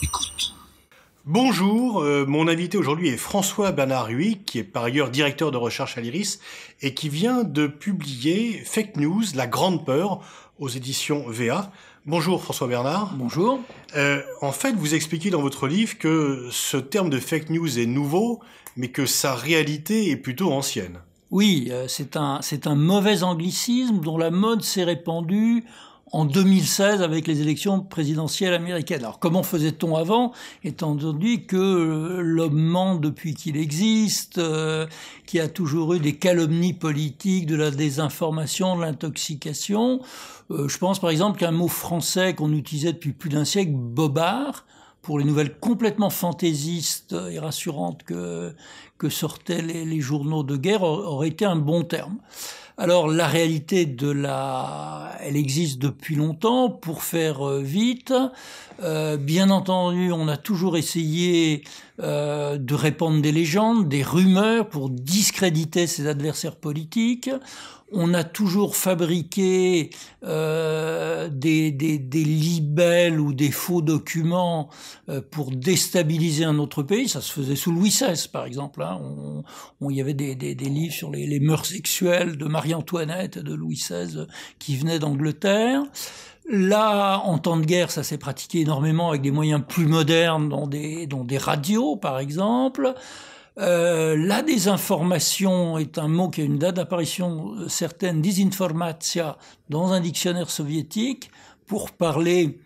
Écoute. Bonjour, euh, mon invité aujourd'hui est François Bernard qui est par ailleurs directeur de recherche à l'IRIS et qui vient de publier Fake News, la grande peur, aux éditions VA. Bonjour François Bernard. Bonjour. Euh, en fait, vous expliquez dans votre livre que ce terme de fake news est nouveau, mais que sa réalité est plutôt ancienne. Oui, euh, c'est un, c'est un mauvais anglicisme dont la mode s'est répandue en 2016 avec les élections présidentielles américaines. Alors comment faisait-on avant, étant donné que euh, l'homme ment depuis qu'il existe, euh, qui a toujours eu des calomnies politiques, de la désinformation, de l'intoxication euh, Je pense par exemple qu'un mot français qu'on utilisait depuis plus d'un siècle, bobard, pour les nouvelles complètement fantaisistes et rassurantes que, que sortaient les journaux de guerre, aurait été un bon terme. Alors la réalité de la, elle existe depuis longtemps. Pour faire euh, vite, euh, bien entendu, on a toujours essayé euh, de répandre des légendes, des rumeurs pour discréditer ses adversaires politiques. On a toujours fabriqué euh, des, des, libelles ou des faux documents euh, pour déstabiliser un autre pays. Ça se faisait sous Louis XVI, par exemple. Hein. On, il y avait des, des, livres sur les, les mœurs sexuelles de Marie-Antoinette et de Louis XVI qui venaient d'Angleterre. Là, en temps de guerre, ça s'est pratiqué énormément avec des moyens plus modernes, dont des, des radios, par exemple. Euh, la désinformation est un mot qui a une date d'apparition euh, certaine, disinformatia, dans un dictionnaire soviétique, pour parler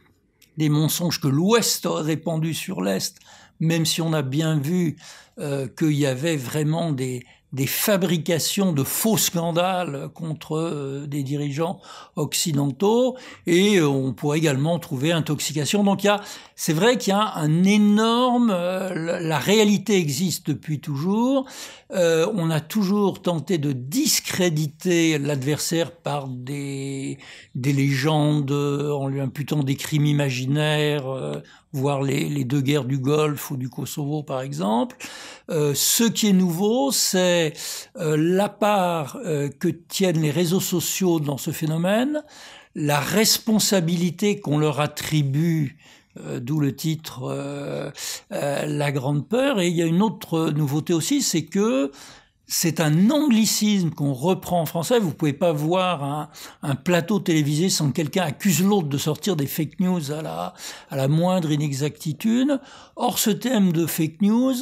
des mensonges que l'Ouest a répandus sur l'Est, même si on a bien vu euh, qu'il y avait vraiment des, des fabrications de faux scandales contre euh, des dirigeants occidentaux et euh, on pourrait également trouver intoxication. Donc il y a, c'est vrai qu'il y a un énorme, euh, la réalité existe depuis toujours. on a toujours tenté de discréditer l'adversaire par des des légendes en lui imputant des crimes imaginaires voir les, les, deux guerres du Golfe ou du Kosovo par exemple. Euh, ce qui est nouveau, c'est euh, la part euh, que tiennent les réseaux sociaux dans ce phénomène, la responsabilité qu'on leur attribue d'où le titre La Grande Peur. Et il y a une autre nouveauté aussi, c'est que c'est un anglicisme qu'on reprend en français. Vous pouvez pas voir un, plateau télévisé sans quelqu'un accuse l'autre de sortir des fake news à la, moindre inexactitude. Or, ce thème de fake news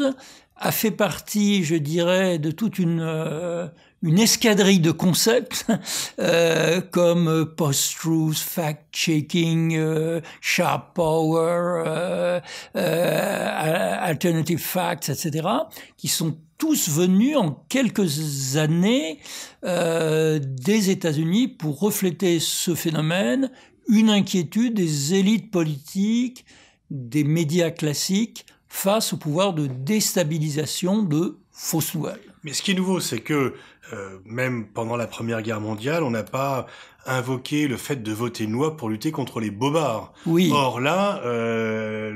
a fait partie, je dirais, de toute une, euh, une escadrille de concepts euh, comme euh, post-truth, fact-checking, sharp power, alternative facts, etc., qui sont tous venus en quelques années euh, des États-Unis pour refléter ce phénomène, une inquiétude des élites politiques, des médias classiques face au pouvoir de déstabilisation de fausses nouvelles. Mais ce qui est nouveau, c'est que euh, même pendant la Première Guerre mondiale, on n'a pas invoqué le fait de voter une loi pour lutter contre les bobards. Oui. Or là, euh,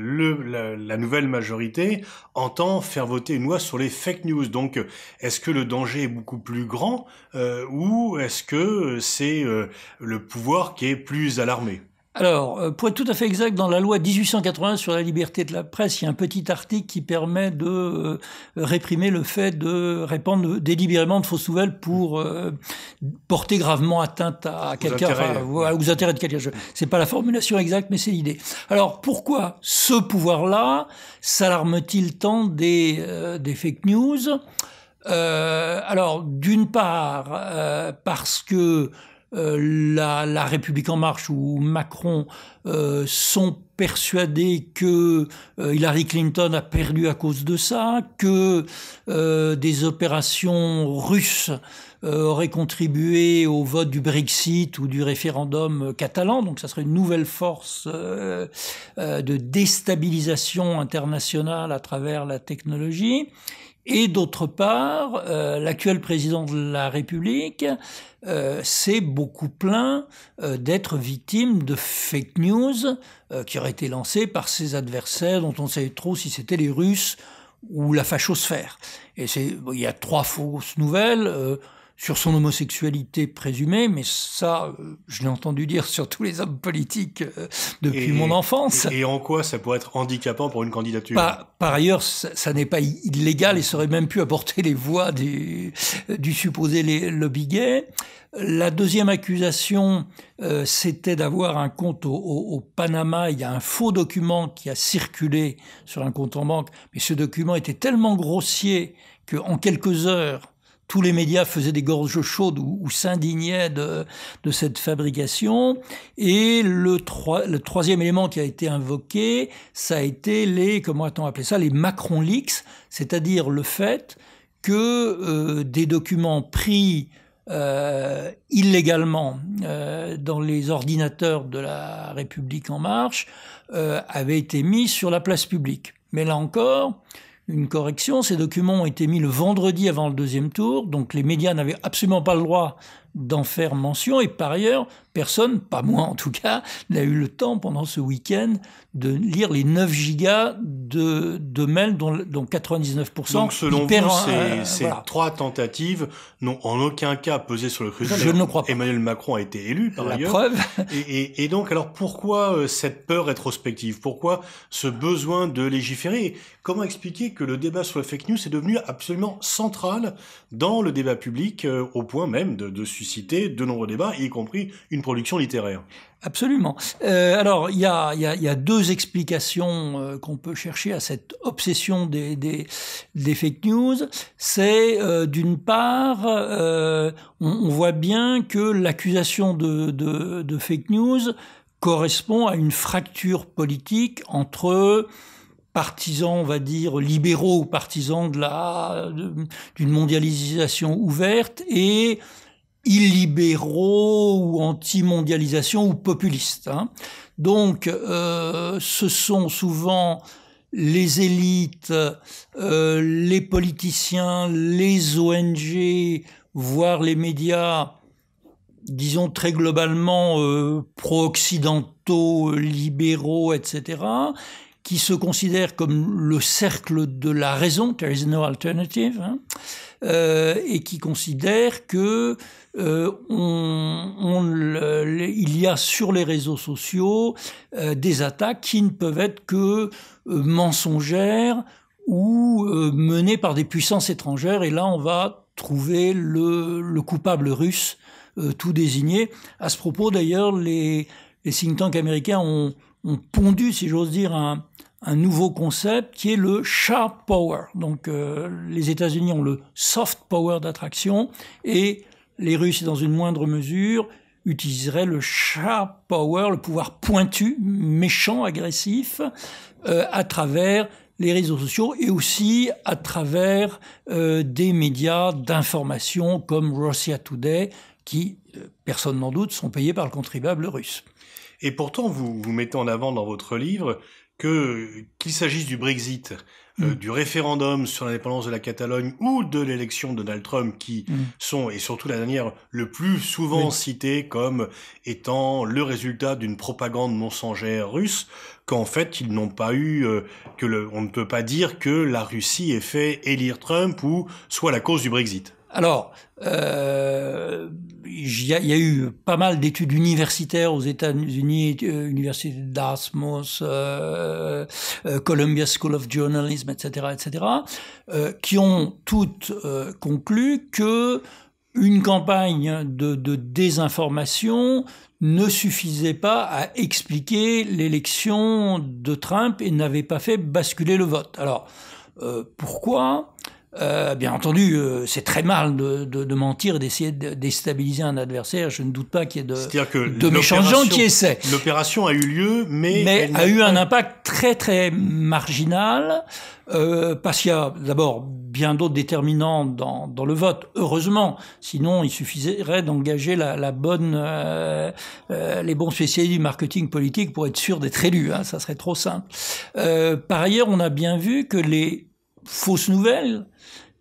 la, nouvelle majorité entend faire voter une loi sur les fake news. Donc, est-ce que le danger est beaucoup plus grand euh, ou est-ce que c'est le pouvoir qui est plus alarmé alors, euh, pour être tout à fait exact, dans la loi 1880 sur la liberté de la presse, il y a un petit article qui permet de euh, réprimer le fait de répandre délibérément de fausses nouvelles pour euh, porter gravement atteinte à quelqu'un, aux intérêts de quelqu'un. C'est pas la formulation exacte, mais c'est l'idée. Alors, pourquoi ce pouvoir-là s'alarme-t-il tant des, fake news Alors, d'une part, parce que euh, la, République en marche ou Macron euh, sont persuadés que euh, Hillary Clinton a perdu à cause de ça, que des opérations russes euh, aurait contribué au vote du Brexit ou du référendum euh, catalan, donc ça serait une nouvelle force euh, de déstabilisation internationale à travers la technologie. Et d'autre part, l'actuel président de la République s'est beaucoup plaint d'être victime de fake news qui auraient été lancées par ses adversaires, dont on ne savait trop si c'était les Russes ou la fachosphère. Et c'est, il y a trois fausses nouvelles sur son homosexualité présumée, mais ça, euh, je l'ai entendu dire sur tous les hommes politiques euh, depuis mon enfance. Et, en quoi ça pourrait être handicapant pour une candidature par, ailleurs, ça, n'est pas illégal et ça aurait même pu apporter les voix du, supposé les, lobby gay. La deuxième accusation, euh, c'était d'avoir un compte au, au, Panama. Il y a un faux document qui a circulé sur un compte en banque, mais ce document était tellement grossier qu'en quelques heures, tous les médias faisaient des gorges chaudes ou, s'indignaient de, cette fabrication. Et le, troisième élément qui a été invoqué, ça a été les, comment on appelé ça, les Macron leaks, c'est-à-dire le fait que euh, des documents pris euh, illégalement euh, dans les ordinateurs de la République en marche avaient été mis sur la place publique. Mais là encore, une correction. Ces documents ont été mis le vendredi avant le deuxième tour, donc les médias n'avaient absolument pas le droit d'en faire mention. Et par ailleurs, personne, pas moi en tout cas, n'a eu le temps pendant ce week-end de lire les 9 gigas de, de mails dont, dont 99%. Donc selon vous, euh, ces, euh, trois tentatives n'ont en aucun cas pesé sur le crédit. Je ne crois pas. Emmanuel Macron a été élu par ailleurs. Et, donc alors pourquoi euh, cette peur rétrospective Pourquoi ce besoin de légiférer Comment expliquer que le débat sur les fake news est devenu absolument central dans le débat public au point même de, de de nombreux débats, y compris une production littéraire. Absolument. Euh, alors, il y a, y a, deux explications euh, qu'on peut chercher à cette obsession des, des, fake news. C'est euh, d'une part, on, voit bien que l'accusation de, de, de, fake news correspond à une fracture politique entre partisans, on va dire, libéraux, partisans de la d'une mondialisation ouverte et illibéraux ou anti-mondialisation ou populistes. Hein. Donc, euh, ce sont souvent les élites, euh, les politiciens, les ONG, voire les médias, disons très globalement euh, pro-occidentaux, libéraux, etc., qui se considèrent comme le cercle de la raison, there is no alternative, hein. Euh, et qui considère que euh, il y a sur les réseaux sociaux euh, des attaques qui ne peuvent être que mensongères ou menées par des puissances étrangères. Et là, on va trouver le, le coupable russe tout désigné. À ce propos, d'ailleurs, les les think tanks américains ont, ont pondu, si j'ose dire, un, un, nouveau concept qui est le sharp power. Donc euh, les États-Unis ont le soft power d'attraction et les Russes, dans une moindre mesure, utiliseraient le sharp power, le pouvoir pointu, méchant, agressif, euh, à travers les réseaux sociaux et aussi à travers euh, des médias d'information comme Russia Today, qui, personne n'en doute, sont payés par le contribuable russe. Et pourtant, vous, vous mettez en avant dans votre livre que qu'il s'agisse du Brexit, euh, mm. du référendum sur l'indépendance de la Catalogne ou de l'élection de Donald Trump, qui mm. sont, et surtout la dernière, le plus souvent citée comme étant le résultat d'une propagande mensongère russe, qu'en fait ils n'ont pas eu, euh, que le, on ne peut pas dire que la Russie ait fait élire Trump ou soit la cause du Brexit. Alors, euh, il y, a eu pas mal d'études universitaires aux États-Unis, euh, Université d'Asmos, euh, Columbia School of Journalism, etc., etc., qui ont toutes conclu que une campagne de, de, désinformation ne suffisait pas à expliquer l'élection de Trump et n'avait pas fait basculer le vote. Alors, pourquoi euh, bien entendu, euh, c'est très mal de, de, de mentir, d'essayer de déstabiliser un adversaire. Je ne doute pas qu'il y ait de, que de méchants gens qui essaient. L'opération a eu lieu, mais, mais a eu un impact très très marginal euh, parce qu'il y a d'abord bien d'autres déterminants dans, dans, le vote. Heureusement, sinon il suffirait d'engager la, la, bonne, euh, les bons spécialistes du marketing politique pour être sûr d'être élu. Hein, ça serait trop simple. par ailleurs, on a bien vu que les fausses nouvelles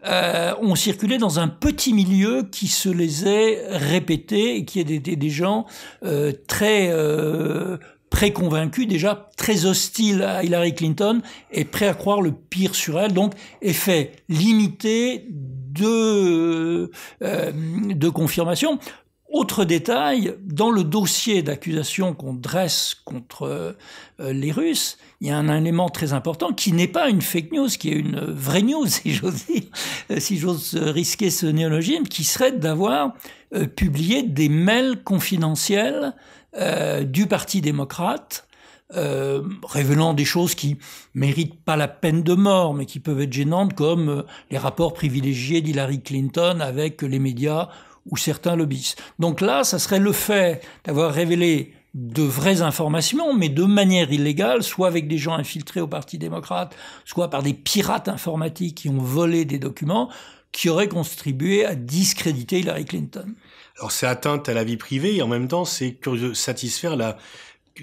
euh, ont circulé dans un petit milieu qui se les est répétées et qui est des, des, gens euh, très euh, préconvaincus, déjà très hostiles à Hillary Clinton et prêts à croire le pire sur elle. Donc, effet limité de, de confirmation. Autre détail, dans le dossier d'accusation qu'on dresse contre les Russes, il y a un, élément très important qui n'est pas une fake news, qui est une vraie news, si j'ose euh, si j'ose risquer ce néologisme, qui serait d'avoir euh, publié des mails confidentiels euh, du Parti démocrate révélant des choses qui méritent pas la peine de mort, mais qui peuvent être gênantes, comme les rapports privilégiés d'Hillary Clinton avec les médias ou certains lobbyistes. Donc là, ça serait le fait d'avoir révélé de vraies informations, mais de manière illégale, soit avec des gens infiltrés au Parti démocrate, soit par des pirates informatiques qui ont volé des documents qui auraient contribué à discréditer Hillary Clinton. Alors c'est atteinte à la vie privée et en même temps c'est satisfaire la,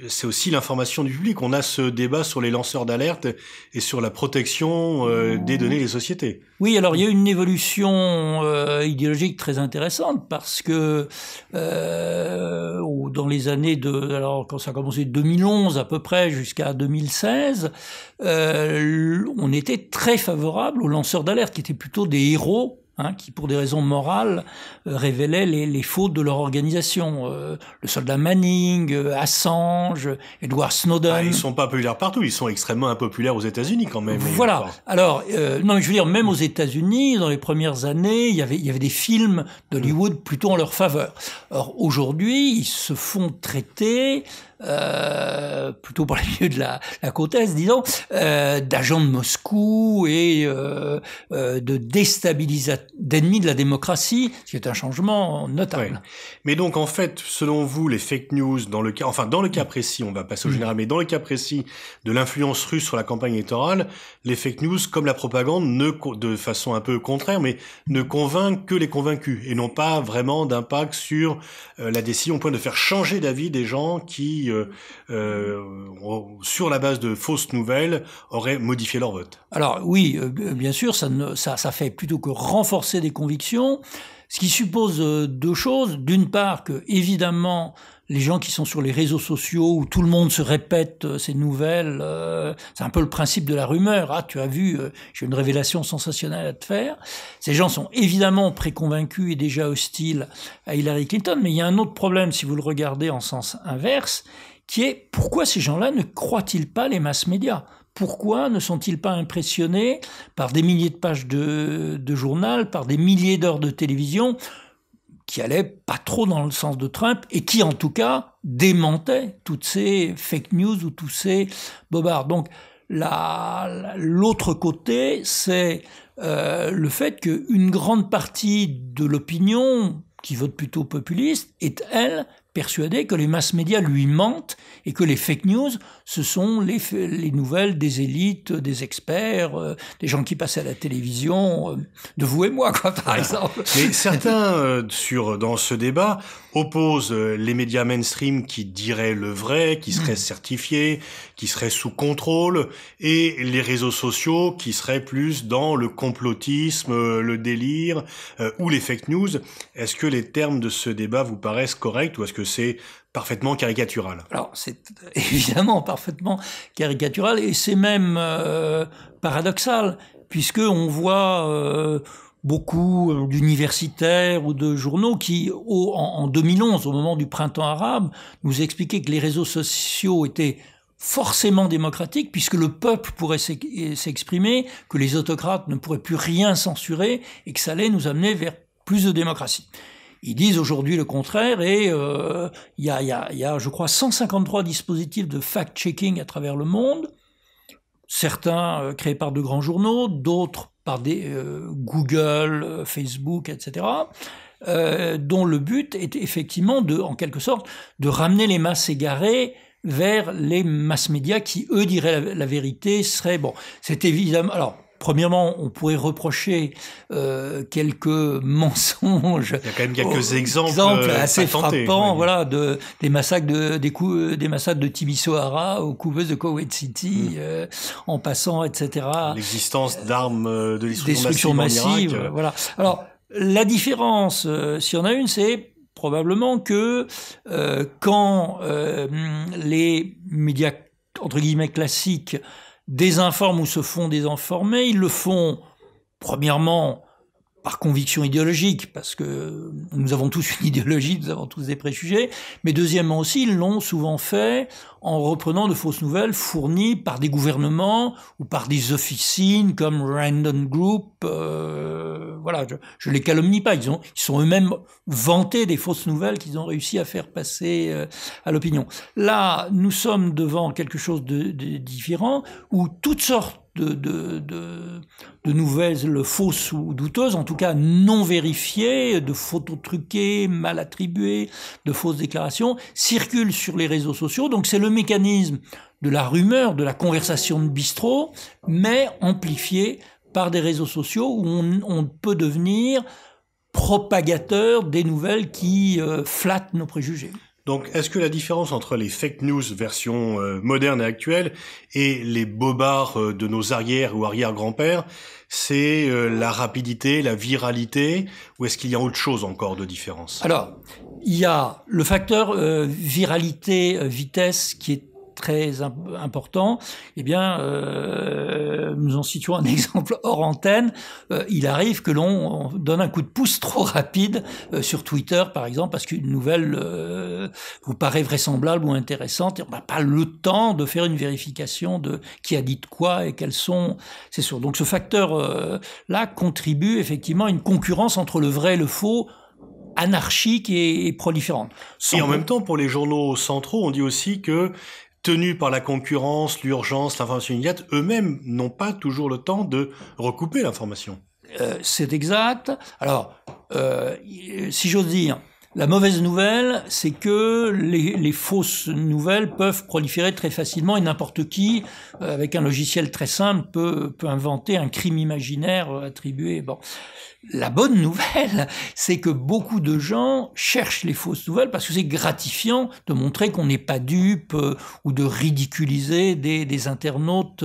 c'est aussi l'information du public. On a ce débat sur les lanceurs d'alerte et sur la protection euh, des données des sociétés. Oui, alors il y a eu une évolution euh, idéologique très intéressante parce que euh, dans les années de, alors quand ça a commencé 2011 à peu près jusqu'à 2016, euh, on était très favorable aux lanceurs d'alerte qui étaient plutôt des héros Hein, qui, pour des raisons morales, euh, révélaient les, les, fautes de leur organisation. Euh, le soldat Manning, euh, Assange, Edward Snowden. Ah, ils sont pas populaires partout, ils sont extrêmement impopulaires aux États-Unis quand même. Voilà. Alors, euh, non, je veux dire, même aux États-Unis, dans les premières années, il y avait, il y avait des films d'Hollywood mm. plutôt en leur faveur. Or, aujourd'hui, ils se font traiter euh, plutôt par le milieu de la, la comtesse, disons, euh, d'agents de Moscou et euh, euh de déstabilisation d'ennemis de la démocratie, ce qui est un changement notable. Mais donc, en fait, selon vous, les fake news, dans le cas, enfin, dans le cas précis, on va passer au mm. général, mais dans le cas précis de l'influence russe sur la campagne électorale, les fake news, comme la propagande, ne, de façon un peu contraire, mais ne mm. convainquent que les convaincus et n'ont pas vraiment d'impact sur euh, la décision au point de faire changer d'avis des gens qui euh, euh, sur la base de fausses nouvelles, auraient modifié leur vote. Alors oui, euh, bien sûr, ça, ça fait plutôt que renforcer des convictions. Ce qui suppose deux choses. D'une part, que évidemment, les gens qui sont sur les réseaux sociaux où tout le monde se répète euh, ces nouvelles, euh, c'est un peu le principe de la rumeur. Ah, tu as vu, euh, j'ai une révélation sensationnelle à te faire. Ces gens sont évidemment préconvaincus et déjà hostiles à Hillary Clinton, mais il y a un autre problème si vous le regardez en sens inverse, qui est pourquoi ces gens-là ne croient-ils pas les masses médias pourquoi ne sont-ils pas impressionnés par des milliers de pages de, de journal, par des milliers d'heures de télévision qui allait pas trop dans le sens de Trump et qui en tout cas démentait toutes ces fake news ou tous ces bobards. Donc l'autre côté, c'est euh, le fait qu'une grande partie de l'opinion qui vote plutôt populiste est, elle, persuadé que les masses médias lui mentent et que les fake news, ce sont les, nouvelles des élites, des experts, euh, des gens qui passent à la télévision, euh, de vous et moi, par exemple. Mais certains, euh, sur, dans ce débat, opposent les médias mainstream qui diraient le vrai, qui seraient certifié hmm. certifiés, qui seraient sous contrôle, et les réseaux sociaux qui seraient plus dans le complotisme, le délire, ou les fake news. Est-ce que les termes de ce débat vous paraissent corrects ou est-ce que c'est parfaitement caricatural. Alors c'est évidemment parfaitement caricatural et c'est même euh, paradoxal puisque on voit euh, beaucoup euh, d'universitaires ou de journaux qui, en, 2011, au moment du printemps arabe, nous expliquaient que les réseaux sociaux étaient forcément démocratiques puisque le peuple pourrait s'exprimer, que les autocrates ne pourraient plus rien censurer et que ça allait nous amener vers plus de démocratie. Ils disent aujourd'hui le contraire et euh, il y, a, je crois, 153 dispositifs de fact-checking à travers le monde, certains euh, créés par de grands journaux, d'autres par des euh, Google, Facebook, etc., dont le but est effectivement de, en quelque sorte, de ramener les masses égarées vers les masses médias qui, eux, diraient la, vérité, seraient... Bon, c'est évidemment... Alors, Premièrement, on pourrait reprocher euh, quelques mensonges. Il y a quand même quelques exemples, exemples euh, assez frappants, voilà, de des massacres de des coups, euh, des massacres de Tibisoara aux couveuses de Kuwait City, hmm. en passant, etc. L'existence d'armes de destruction massive, voilà. Alors la différence, euh, s'il y en a une, c'est probablement que quand les médias entre guillemets classiques désinforment ou se font désinformer. Ils le font, premièrement, par conviction idéologique, parce que nous avons tous une idéologie, nous avons tous des préjugés, mais deuxièmement aussi, ils l'ont souvent fait en reprenant de fausses nouvelles fournies par des gouvernements ou par des officines comme Random Group. Euh, voilà, je, je les calomnie pas. Ils ont, ils sont eux-mêmes vantés des fausses nouvelles qu'ils ont réussi à faire passer euh, à l'opinion. Là, nous sommes devant quelque chose de, de différent où toutes sortes de, de, de, nouvelles fausses ou douteuses, en tout cas non vérifiées, de photos truquées, mal attribuées, de fausses déclarations, circulent sur les réseaux sociaux. Donc c'est le mécanisme de la rumeur, de la conversation de bistrot, mais amplifié par des réseaux sociaux où on, peut devenir propagateur des nouvelles qui euh, flattent nos préjugés. Donc, est-ce que la différence entre les fake news version euh, moderne et actuelle et les bobards euh, de nos arrières ou arrière-grands-pères, c'est euh, la rapidité, la viralité, ou est-ce qu'il y a autre chose encore de différence Alors, il y a le facteur viralité, vitesse qui est très important, eh bien, euh, nous en situons un exemple hors antenne. Euh, il arrive que l'on donne un coup de pouce trop rapide euh, sur Twitter, par exemple, parce qu'une nouvelle euh, vous paraît vraisemblable ou intéressante, et on n'a pas le temps de faire une vérification de qui a dit quoi et quels sont C'est sûr. Donc ce facteur-là contribue effectivement à une concurrence entre le vrai et le faux anarchique et, proliférante. et en même temps, pour les journaux centraux, on dit aussi que tenus par la concurrence, l'urgence, l'information immédiate, eux-mêmes n'ont pas toujours le temps de recouper l'information. Euh, c'est exact. Alors, euh, si j'ose dire, la mauvaise nouvelle, c'est que les, les, fausses nouvelles peuvent proliférer très facilement et n'importe qui, euh, avec un logiciel très simple, peut, peut inventer un crime imaginaire euh, attribué. Bon. La bonne nouvelle, c'est que beaucoup de gens cherchent les fausses nouvelles parce que c'est gratifiant de montrer qu'on n'est pas dupe euh, ou de ridiculiser des, des internautes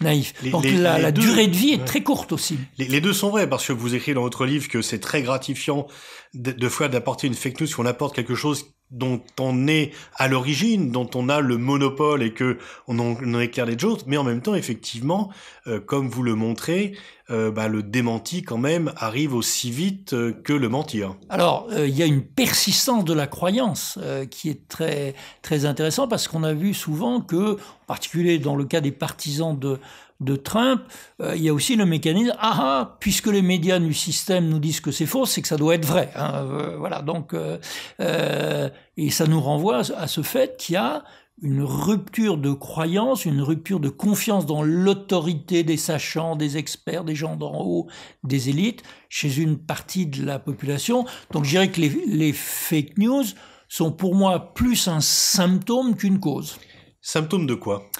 naïfs. Donc la, la durée de vie est très courte aussi. Les, deux sont vrais parce que vous écrivez dans votre livre que c'est très gratifiant de, fois d'apporter une fake news, on apporte quelque chose dont on est à l'origine, dont on a le monopole et que on en, on éclaire les autres, mais en même temps, effectivement, euh, comme vous le montrez, euh, bah, le démenti quand même arrive aussi vite euh, que le mentir. Alors, il y a une persistance de la croyance qui est très très intéressante parce qu'on a vu souvent que, en particulier dans le cas des partisans de de Trump, euh, il y a aussi le mécanisme ah ah, puisque les médias du système nous disent que c'est faux, c'est que ça doit être vrai. Hein, euh, voilà, donc euh, et ça nous renvoie à ce fait qu'il y a une rupture de croyance, une rupture de confiance dans l'autorité des sachants, des experts, des gens d'en haut, des élites, chez une partie de la population. Donc je dirais que les fake news sont pour moi plus un symptôme qu'une cause. Symptôme de quoi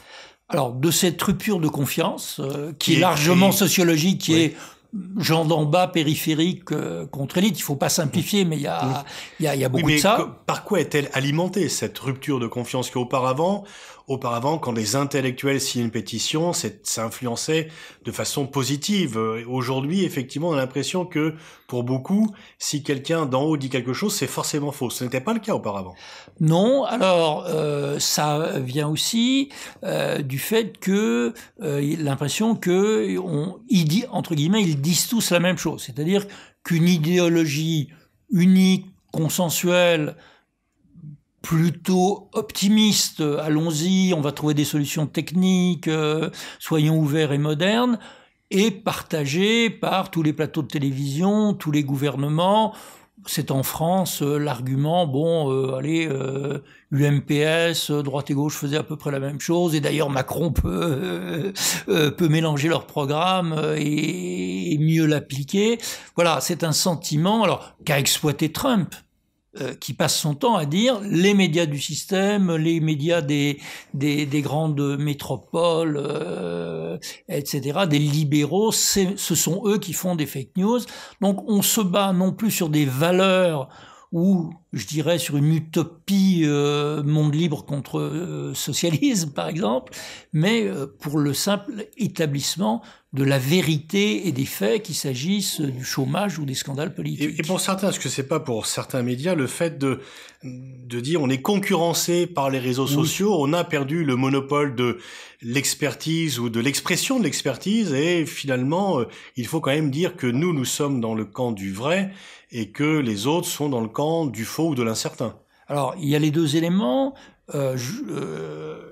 alors, de cette rupture de confiance, euh, qui, est largement sociologique, qui est gens d'en bas, périphériques, euh, contre élite. Il faut pas simplifier, mais il y a, il y, a, y a beaucoup de ça. par quoi est-elle alimentée cette rupture de confiance qu'auparavant, auparavant, quand les intellectuels signaient une pétition, ça influençait de façon positive. Euh, aujourd'hui, effectivement, on a l'impression que pour beaucoup, si quelqu'un d'en haut dit quelque chose, c'est forcément faux. Ce n'était pas le cas auparavant. Non, alors euh, ça vient aussi euh, du fait que euh, l'impression que on, il dit entre guillemets, il disent tous la même chose, c'est-à-dire qu'une idéologie unique, consensuelle, plutôt optimiste, euh, allons-y, on va trouver des solutions techniques, euh, soyons ouverts et modernes, est partagée par tous les plateaux de télévision, tous les gouvernements, c'est en France euh, l'argument, bon, euh, allez, euh, UMPS, euh, droite et gauche faisaient à peu près la même chose, et d'ailleurs Macron peut, peut mélanger leur programme et, et mieux l'appliquer. Voilà, c'est un sentiment, alors qu'a exploité Trump, euh, qui passe son temps à dire les médias du système, les médias des, des, grandes métropoles, euh, etc., des libéraux, ce sont eux qui font des fake news. Donc on se bat non plus sur des valeurs ou, je dirais, sur une utopie euh, monde libre contre socialisme, par exemple, mais pour le simple établissement de la vérité et des faits, qu'il s'agisse du chômage ou des scandales politiques. Et, pour certains, est-ce que c'est pas pour certains médias le fait de de dire on est concurrencé par les réseaux sociaux, on a perdu le monopole de l'expertise ou de l'expression de l'expertise et finalement euh, il faut quand même dire que nous nous sommes dans le camp du vrai et que les autres sont dans le camp du faux ou de l'incertain. Alors il y a les deux éléments. Euh, euh,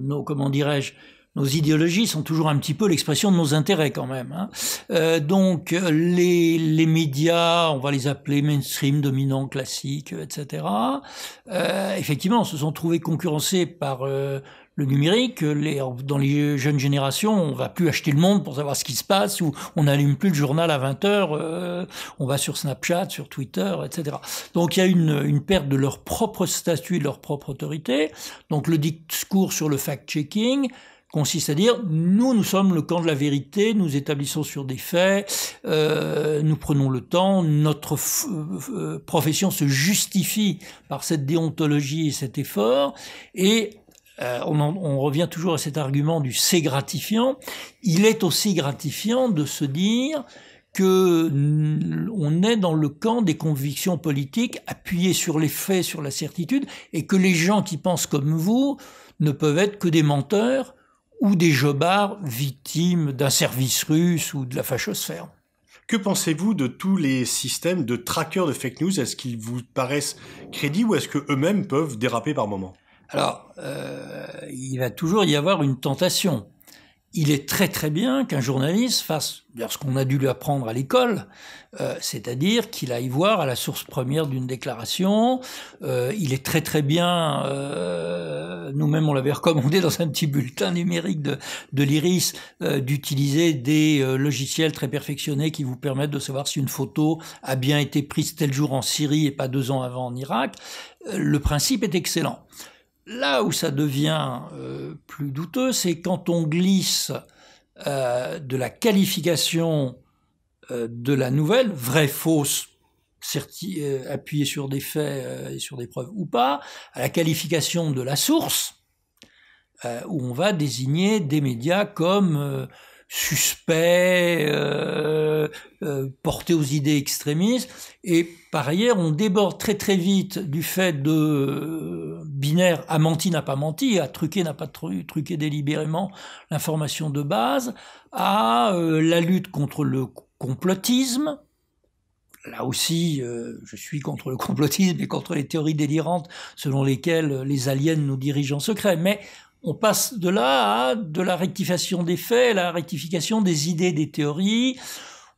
non, comment dirais-je nos idéologies sont toujours un petit peu l'expression de nos intérêts quand même. Hein. Euh, donc les, les, médias, on va les appeler mainstream, dominant, classique, etc. Euh, effectivement, se sont trouvés concurrencés par euh, le numérique. Les, dans les jeunes générations, on va plus acheter le monde pour savoir ce qui se passe, ou on n'allume plus le journal à 20 heures, euh, on va sur Snapchat, sur Twitter, etc. Donc il y a une, une perte de leur propre statut, de leur propre autorité. Donc le discours sur le fact-checking consiste à dire nous, nous sommes le camp de la vérité, nous établissons sur des faits, euh, nous prenons le temps, notre euh, euh, profession se justifie par cette déontologie et cet effort, et on, on revient toujours à cet argument du c'est gratifiant. Il est aussi gratifiant de se dire que on est dans le camp des convictions politiques appuyées sur les faits, sur la certitude, et que les gens qui pensent comme vous ne peuvent être que des menteurs ou des jobards victimes d'un service russe ou de la fachosphère. Que pensez-vous de tous les systèmes de traqueurs de fake news Est-ce qu'ils vous paraissent crédibles ou est-ce qu'eux-mêmes peuvent déraper par moment Alors, euh, il va toujours y avoir une tentation il est très très bien qu'un journaliste fasse ce qu'on a dû lui apprendre à l'école, euh, c'est-à-dire qu'il aille voir à la source première d'une déclaration. Euh, il est très très bien, euh, nous-mêmes on l'avait recommandé dans un petit bulletin numérique de, de l'IRIS, d'utiliser des logiciels très perfectionnés qui vous permettent de savoir si une photo a bien été prise tel jour en Syrie et pas deux ans avant en Irak. le principe est excellent. Là où ça devient euh, plus douteux, c'est quand on glisse euh, de la qualification euh, de la nouvelle, vraie, fausse, appuyée sur des faits et sur des preuves ou pas, à la qualification de la source, où on va désigner des médias comme suspects, portés aux idées extrémistes. Et par ailleurs, on déborde très très vite du fait de binaire a menti, n'a pas menti, a truqué, n'a pas truqué délibérément l'information de base, à euh, la lutte contre le complotisme. Là aussi, euh, je suis contre le complotisme et contre les théories délirantes selon lesquelles les aliens nous dirigent en secret. Mais on passe de là à de la rectification des faits, la rectification des idées, des théories.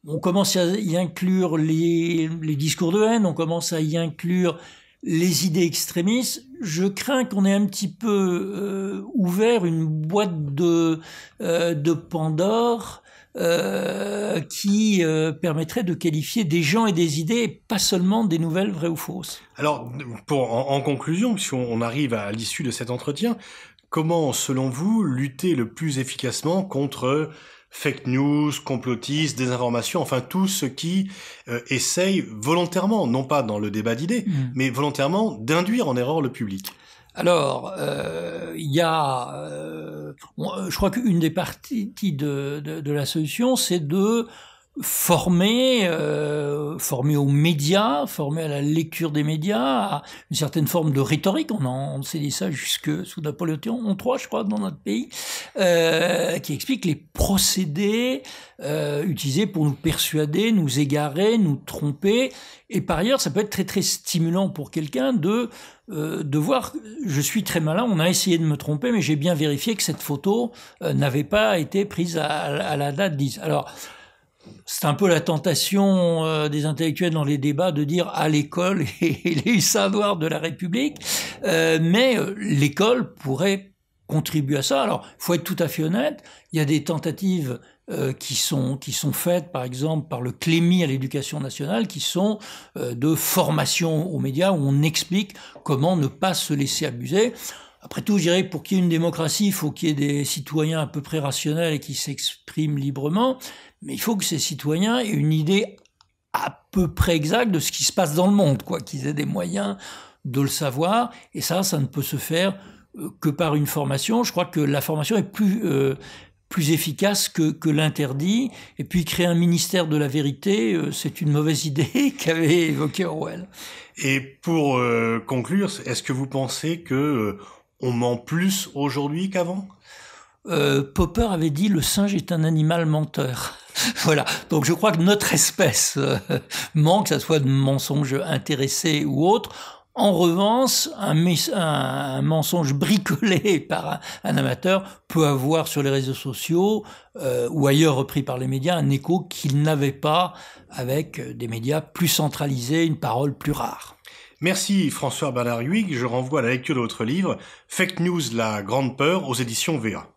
On commence à y inclure les discours de haine, on commence à y inclure les idées extrémistes, je crains qu'on ait un petit peu euh, ouvert une boîte de, euh, de Pandore euh, qui permettrait de qualifier des gens et des idées, pas seulement des nouvelles vraies ou fausses. Alors, pour, en, conclusion, si on arrive à l'issue de cet entretien, comment, selon vous, lutter le plus efficacement contre fake news, complotistes, désinformation, enfin tout ce qui euh, essaye volontairement, non pas dans le débat d'idées, mmh. mais volontairement d'induire en erreur le public. Alors, euh, il y a, euh, je crois qu'une des parties de, de la solution, c'est de formé, euh, formé aux médias, formé à la lecture des médias, à une certaine forme de rhétorique. On, en, on s'est dit ça jusque sous Napoléon III, je crois, dans notre pays, euh, qui explique les procédés euh, utilisés pour nous persuader, nous égarer, nous tromper. Et par ailleurs, ça peut être très très stimulant pour quelqu'un de de voir, je suis très malin, on a essayé de me tromper, mais j'ai bien vérifié que cette photo n'avait pas été prise à, la date 10. Alors, c'est un peu la tentation euh, des intellectuels dans les débats de dire à l'école et les savoirs de la République, euh, mais euh, l'école pourrait contribuer à ça. Alors, faut être tout à fait honnête, il y a des tentatives qui sont faites par exemple par le Clémy à l'éducation nationale qui sont de formation aux médias où on explique comment ne pas se laisser abuser. Après tout, je dirais pour qu'il y ait une démocratie, il faut qu'il y ait des citoyens à peu près rationnels et qui s'expriment librement mais il faut que ces citoyens aient une idée à peu près exacte de ce qui se passe dans le monde, quoi, qu'ils aient des moyens de le savoir. Et ça, ça ne peut se faire euh, que par une formation. Je crois que la formation est plus euh, plus efficace que, que l'interdit. Et puis créer un ministère de la vérité, euh, c'est une mauvaise idée qu'avait évoqué Orwell. Et pour conclure, est-ce que vous pensez que on ment plus aujourd'hui qu'avant euh, Popper avait dit le singe est un animal menteur. voilà. Donc je crois que notre espèce euh, manque, que soit de mensonges intéressés ou autres. En revanche, un, mensonge bricolé par un, amateur peut avoir sur les réseaux sociaux euh, ou ailleurs repris par les médias un écho qu'il n'avait pas avec des médias plus centralisés, une parole plus rare. Merci François ballard huig je renvoie à la lecture de votre livre Fake News, la grande peur aux éditions VA.